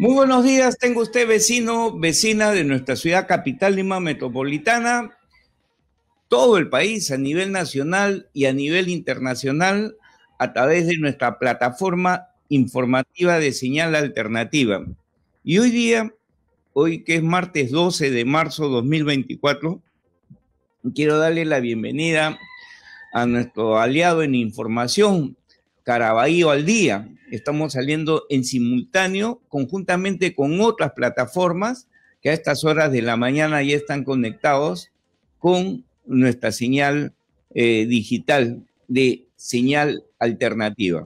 Muy buenos días, tengo usted vecino, vecina de nuestra ciudad capital Lima Metropolitana, todo el país a nivel nacional y a nivel internacional a través de nuestra plataforma informativa de señal alternativa. Y hoy día, hoy que es martes 12 de marzo 2024, quiero darle la bienvenida a nuestro aliado en información, Caraballo al Día. Estamos saliendo en simultáneo conjuntamente con otras plataformas que a estas horas de la mañana ya están conectados con nuestra señal eh, digital de señal alternativa.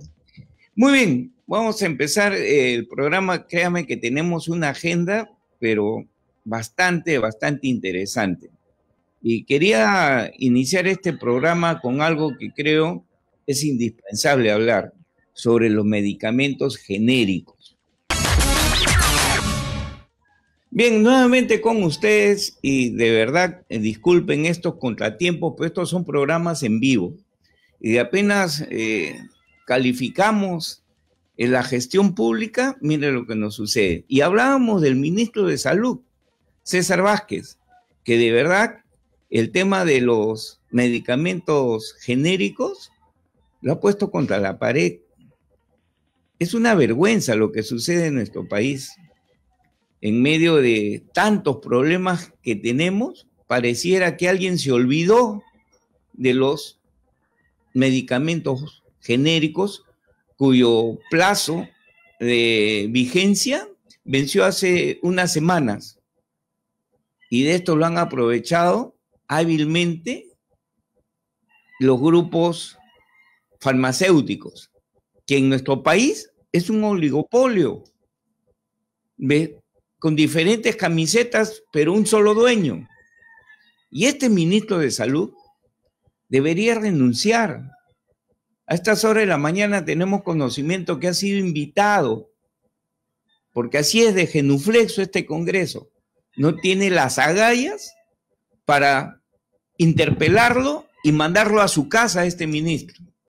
Muy bien, vamos a empezar eh, el programa. Créame que tenemos una agenda, pero bastante, bastante interesante. Y quería iniciar este programa con algo que creo es indispensable hablar sobre los medicamentos genéricos. Bien, nuevamente con ustedes y de verdad eh, disculpen estos contratiempos, pero estos son programas en vivo y apenas eh, calificamos en eh, la gestión pública, mire lo que nos sucede. Y hablábamos del ministro de Salud, César Vázquez, que de verdad el tema de los medicamentos genéricos lo ha puesto contra la pared. Es una vergüenza lo que sucede en nuestro país. En medio de tantos problemas que tenemos, pareciera que alguien se olvidó de los medicamentos genéricos cuyo plazo de vigencia venció hace unas semanas. Y de esto lo han aprovechado hábilmente los grupos farmacéuticos, que en nuestro país es un oligopolio, con diferentes camisetas, pero un solo dueño. Y este ministro de Salud debería renunciar. A estas horas de la mañana tenemos conocimiento que ha sido invitado, porque así es de genuflexo este Congreso. No tiene las agallas para interpelarlo y mandarlo a su casa a este ministro.